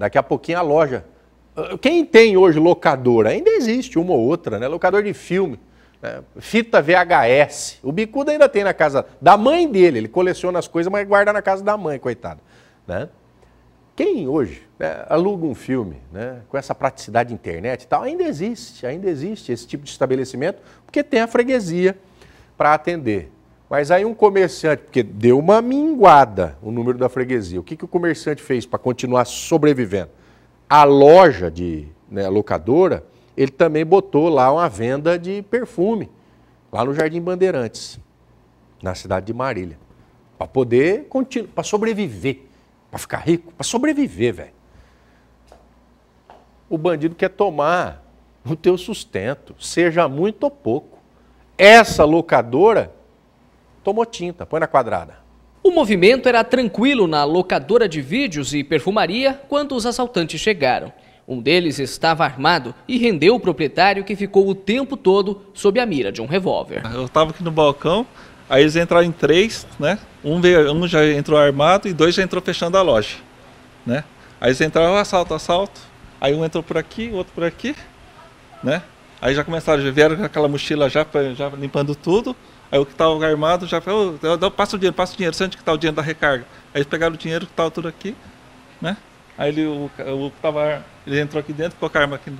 Daqui a pouquinho a loja. Ah, quem tem hoje locadora? Ainda existe uma ou outra, né? Locador de filme, né? fita VHS. O Bicuda ainda tem na casa da mãe dele. Ele coleciona as coisas, mas guarda na casa da mãe, coitado. Né? Quem hoje né, aluga um filme né, com essa praticidade de internet e tal, ainda existe, ainda existe esse tipo de estabelecimento, porque tem a freguesia para atender. Mas aí um comerciante, porque deu uma minguada o número da freguesia. O que, que o comerciante fez para continuar sobrevivendo? A loja de né, locadora, ele também botou lá uma venda de perfume, lá no Jardim Bandeirantes, na cidade de Marília. Para poder continuar, para sobreviver, para ficar rico, para sobreviver, velho. O bandido quer tomar o teu sustento, seja muito ou pouco. Essa locadora tomou tinta, põe na quadrada. O movimento era tranquilo na locadora de vídeos e perfumaria quando os assaltantes chegaram. Um deles estava armado e rendeu o proprietário que ficou o tempo todo sob a mira de um revólver. Eu estava aqui no balcão, aí eles entraram em três, né? Um, veio, um já entrou armado e dois já entrou fechando a loja, né? Aí eles entraram, assalto, assalto. Aí um entrou por aqui, outro por aqui, né? Aí já começaram, já vieram com aquela mochila já, já limpando tudo. Aí o que estava tá armado já falou, oh, passa o dinheiro, passa o dinheiro, sente que está o dinheiro da recarga. Aí eles pegaram o dinheiro que estava tá tudo aqui, né? Aí ele, o, o tava, ele entrou aqui dentro, colocou a arma aqui.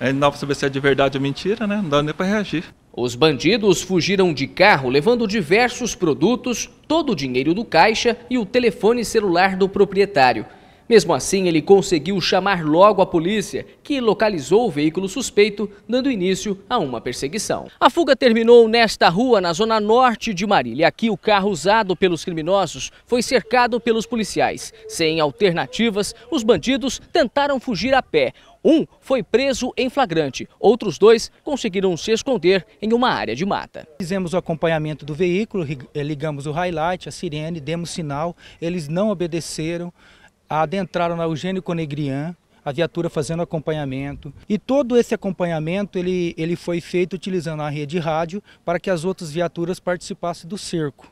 Aí não dá para saber se é de verdade ou mentira, né? Não dá nem para reagir. Os bandidos fugiram de carro levando diversos produtos, todo o dinheiro do caixa e o telefone celular do proprietário. Mesmo assim, ele conseguiu chamar logo a polícia, que localizou o veículo suspeito, dando início a uma perseguição. A fuga terminou nesta rua, na zona norte de Marília. Aqui, o carro usado pelos criminosos foi cercado pelos policiais. Sem alternativas, os bandidos tentaram fugir a pé. Um foi preso em flagrante, outros dois conseguiram se esconder em uma área de mata. Fizemos o acompanhamento do veículo, eh, ligamos o highlight, a sirene, demos sinal, eles não obedeceram adentraram na Eugênio Conegrian, a viatura fazendo acompanhamento. E todo esse acompanhamento ele, ele foi feito utilizando a rede rádio para que as outras viaturas participassem do cerco.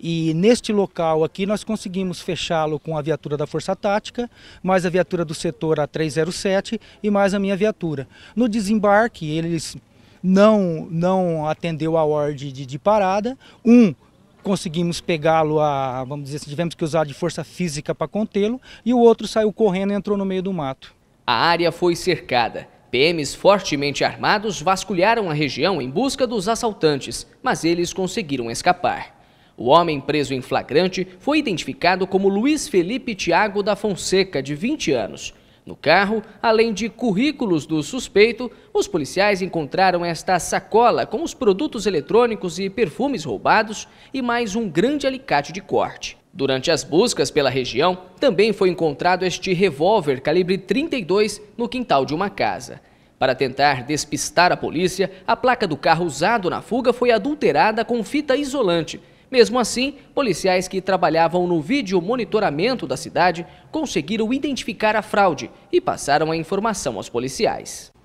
E neste local aqui nós conseguimos fechá-lo com a viatura da Força Tática, mais a viatura do setor A307 e mais a minha viatura. No desembarque, eles não, não atendeu a ordem de, de parada. Um conseguimos pegá-lo a, vamos dizer assim, tivemos que usar de força física para contê-lo, e o outro saiu correndo e entrou no meio do mato. A área foi cercada. PMs fortemente armados vasculharam a região em busca dos assaltantes, mas eles conseguiram escapar. O homem preso em flagrante foi identificado como Luiz Felipe Tiago da Fonseca, de 20 anos. No carro, além de currículos do suspeito, os policiais encontraram esta sacola com os produtos eletrônicos e perfumes roubados e mais um grande alicate de corte. Durante as buscas pela região, também foi encontrado este revólver calibre 32 no quintal de uma casa. Para tentar despistar a polícia, a placa do carro usado na fuga foi adulterada com fita isolante mesmo assim, policiais que trabalhavam no vídeo monitoramento da cidade conseguiram identificar a fraude e passaram a informação aos policiais.